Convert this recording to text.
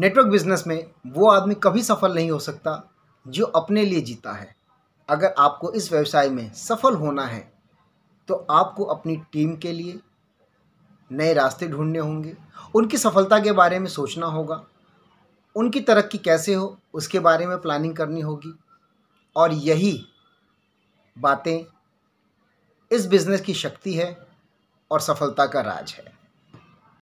network business में वो आदमी कभी सफल नहीं हो सकता जो अपने लिए जीता है अगर आपको इस व्यवसाय में सफल होना है तो आपको अपनी टीम के लिए नए रास्ते ढूंढने होंगे उनकी सफलता के बारे में सोचना होगा उनकी तरक्की कैसे हो उसके बारे में प्लानिंग करनी होगी और यही बातें इस बिज़नेस की शक्ति है और सफलता का राज है